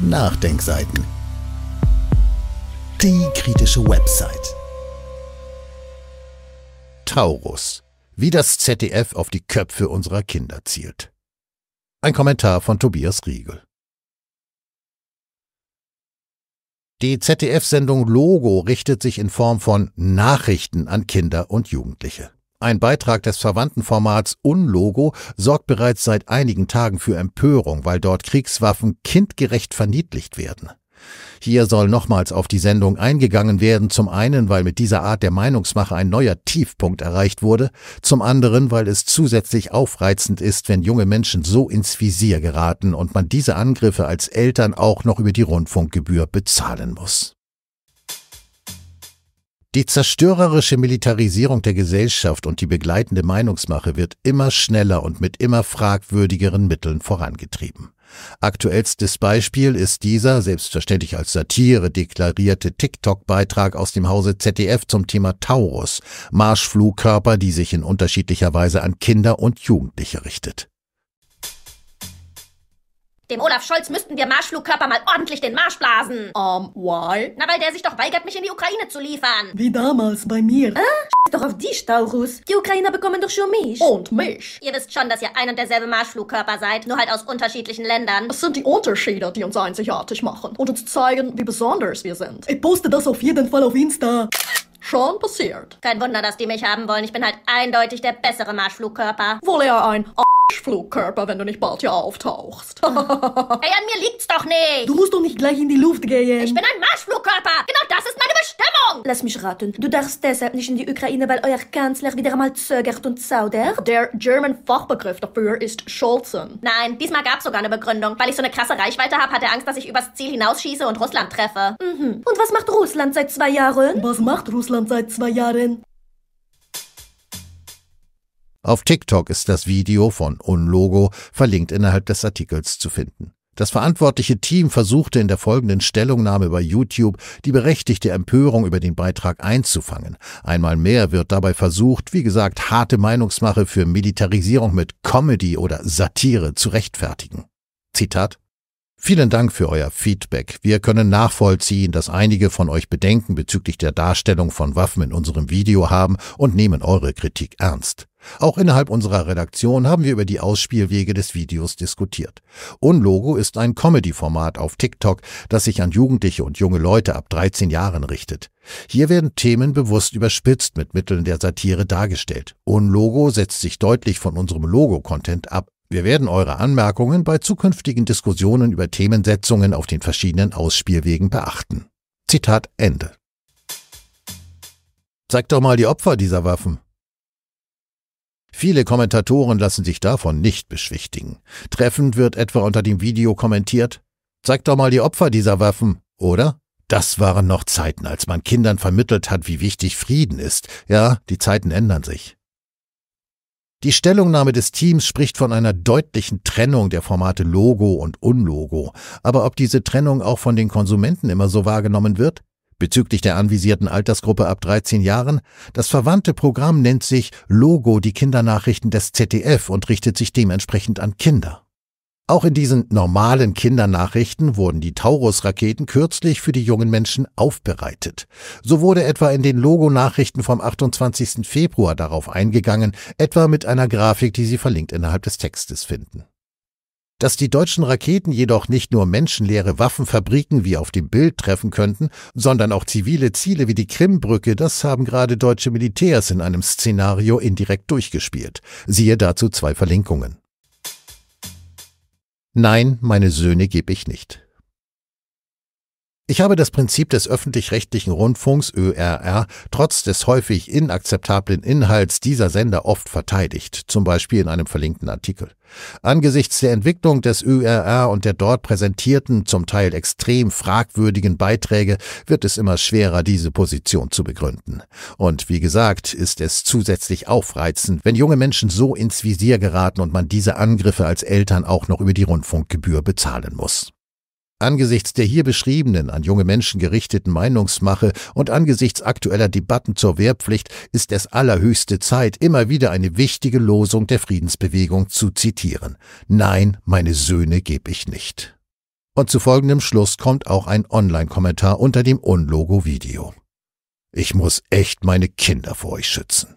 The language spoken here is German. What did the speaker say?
Nachdenkseiten. Die kritische Website. Taurus. Wie das ZDF auf die Köpfe unserer Kinder zielt. Ein Kommentar von Tobias Riegel. Die ZDF-Sendung Logo richtet sich in Form von Nachrichten an Kinder und Jugendliche. Ein Beitrag des Verwandtenformats Unlogo sorgt bereits seit einigen Tagen für Empörung, weil dort Kriegswaffen kindgerecht verniedlicht werden. Hier soll nochmals auf die Sendung eingegangen werden, zum einen, weil mit dieser Art der Meinungsmache ein neuer Tiefpunkt erreicht wurde, zum anderen, weil es zusätzlich aufreizend ist, wenn junge Menschen so ins Visier geraten und man diese Angriffe als Eltern auch noch über die Rundfunkgebühr bezahlen muss. Die zerstörerische Militarisierung der Gesellschaft und die begleitende Meinungsmache wird immer schneller und mit immer fragwürdigeren Mitteln vorangetrieben. Aktuellstes Beispiel ist dieser, selbstverständlich als Satire deklarierte TikTok-Beitrag aus dem Hause ZDF zum Thema Taurus, Marschflugkörper, die sich in unterschiedlicher Weise an Kinder und Jugendliche richtet. Dem Olaf Scholz müssten wir Marschflugkörper mal ordentlich den Marsch blasen. Um, why? Na, weil der sich doch weigert, mich in die Ukraine zu liefern. Wie damals bei mir. Ah, scheiß doch auf die Staurus. Die Ukrainer bekommen doch schon mich. Und mich. Ihr wisst schon, dass ihr ein und derselbe Marschflugkörper seid, nur halt aus unterschiedlichen Ländern. Es sind die Unterschiede, die uns einzigartig machen und uns zeigen, wie besonders wir sind. Ich poste das auf jeden Fall auf Insta. Schon passiert. Kein Wunder, dass die mich haben wollen. Ich bin halt eindeutig der bessere Marschflugkörper. Wohl eher ein Flugkörper, wenn du nicht bald hier auftauchst. Ey, an mir liegt's doch nicht. Du musst doch nicht gleich in die Luft gehen. Ich bin ein Marschflugkörper. Genau das ist meine Bestimmung. Lass mich raten. Du darfst deshalb nicht in die Ukraine, weil euer Kanzler wieder einmal zögert und zaudert? Der German Fachbegriff dafür ist Scholzen. Nein, diesmal gab's sogar eine Begründung. Weil ich so eine krasse Reichweite habe, hat er Angst, dass ich übers Ziel hinausschieße und Russland treffe. Mhm. Und was macht Russland seit zwei Jahren? Was macht Russland seit zwei Jahren? Auf TikTok ist das Video von Unlogo verlinkt innerhalb des Artikels zu finden. Das verantwortliche Team versuchte in der folgenden Stellungnahme bei YouTube die berechtigte Empörung über den Beitrag einzufangen. Einmal mehr wird dabei versucht, wie gesagt, harte Meinungsmache für Militarisierung mit Comedy oder Satire zu rechtfertigen. Zitat Vielen Dank für euer Feedback. Wir können nachvollziehen, dass einige von euch Bedenken bezüglich der Darstellung von Waffen in unserem Video haben und nehmen eure Kritik ernst. Auch innerhalb unserer Redaktion haben wir über die Ausspielwege des Videos diskutiert. Unlogo ist ein Comedy-Format auf TikTok, das sich an Jugendliche und junge Leute ab 13 Jahren richtet. Hier werden Themen bewusst überspitzt mit Mitteln der Satire dargestellt. Unlogo setzt sich deutlich von unserem Logo-Content ab. Wir werden eure Anmerkungen bei zukünftigen Diskussionen über Themensetzungen auf den verschiedenen Ausspielwegen beachten. Zitat Ende. Zeig doch mal die Opfer dieser Waffen. Viele Kommentatoren lassen sich davon nicht beschwichtigen. Treffend wird etwa unter dem Video kommentiert, zeigt doch mal die Opfer dieser Waffen, oder? Das waren noch Zeiten, als man Kindern vermittelt hat, wie wichtig Frieden ist. Ja, die Zeiten ändern sich. Die Stellungnahme des Teams spricht von einer deutlichen Trennung der Formate Logo und Unlogo. Aber ob diese Trennung auch von den Konsumenten immer so wahrgenommen wird? bezüglich der anvisierten Altersgruppe ab 13 Jahren. Das verwandte Programm nennt sich Logo die Kindernachrichten des ZDF und richtet sich dementsprechend an Kinder. Auch in diesen normalen Kindernachrichten wurden die Taurus-Raketen kürzlich für die jungen Menschen aufbereitet. So wurde etwa in den Logo-Nachrichten vom 28. Februar darauf eingegangen, etwa mit einer Grafik, die Sie verlinkt innerhalb des Textes finden. Dass die deutschen Raketen jedoch nicht nur menschenleere Waffenfabriken wie auf dem Bild treffen könnten, sondern auch zivile Ziele wie die Krimbrücke, das haben gerade deutsche Militärs in einem Szenario indirekt durchgespielt. Siehe dazu zwei Verlinkungen. Nein, meine Söhne gebe ich nicht. Ich habe das Prinzip des öffentlich-rechtlichen Rundfunks ÖRR trotz des häufig inakzeptablen Inhalts dieser Sender oft verteidigt, zum Beispiel in einem verlinkten Artikel. Angesichts der Entwicklung des ÖRR und der dort präsentierten, zum Teil extrem fragwürdigen Beiträge wird es immer schwerer, diese Position zu begründen. Und wie gesagt, ist es zusätzlich aufreizend, wenn junge Menschen so ins Visier geraten und man diese Angriffe als Eltern auch noch über die Rundfunkgebühr bezahlen muss. Angesichts der hier beschriebenen, an junge Menschen gerichteten Meinungsmache und angesichts aktueller Debatten zur Wehrpflicht ist es allerhöchste Zeit, immer wieder eine wichtige Losung der Friedensbewegung zu zitieren. Nein, meine Söhne gebe ich nicht. Und zu folgendem Schluss kommt auch ein Online-Kommentar unter dem Unlogo-Video. Ich muss echt meine Kinder vor euch schützen.